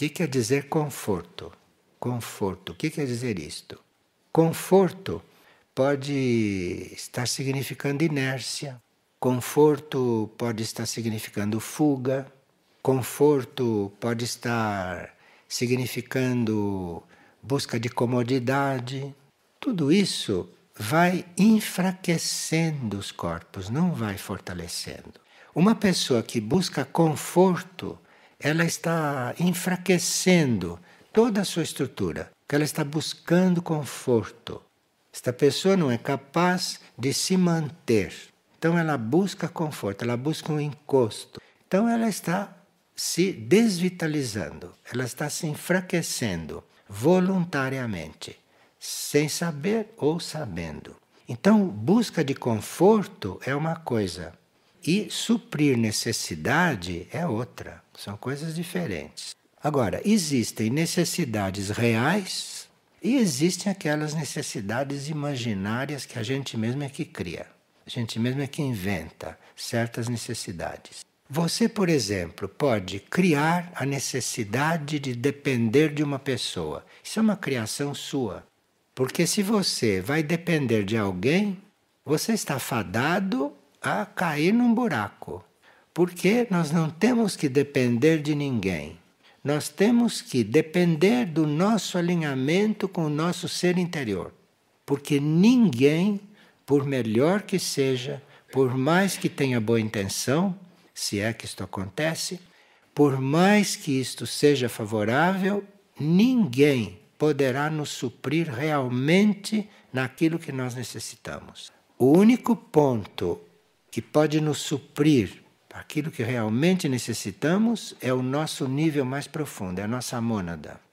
que quer dizer conforto? Conforto. O que quer dizer isto? Conforto pode estar significando inércia, conforto pode estar significando fuga, conforto pode estar significando busca de comodidade. Tudo isso vai enfraquecendo os corpos, não vai fortalecendo. Uma pessoa que busca conforto ela está enfraquecendo toda a sua estrutura, que ela está buscando conforto. Esta pessoa não é capaz de se manter. Então ela busca conforto, ela busca um encosto. Então ela está se desvitalizando, ela está se enfraquecendo voluntariamente, sem saber ou sabendo. Então, busca de conforto é uma coisa, e suprir necessidade é outra, são coisas diferentes. Agora, existem necessidades reais e existem aquelas necessidades imaginárias que a gente mesmo é que cria. A gente mesmo é que inventa certas necessidades. Você, por exemplo, pode criar a necessidade de depender de uma pessoa. Isso é uma criação sua. Porque se você vai depender de alguém, você está fadado a cair num buraco. Porque nós não temos que depender de ninguém. Nós temos que depender do nosso alinhamento com o nosso ser interior. Porque ninguém, por melhor que seja, por mais que tenha boa intenção, se é que isto acontece, por mais que isto seja favorável, ninguém poderá nos suprir realmente naquilo que nós necessitamos. O único ponto que pode nos suprir aquilo que realmente necessitamos é o nosso nível mais profundo, é a nossa mônada.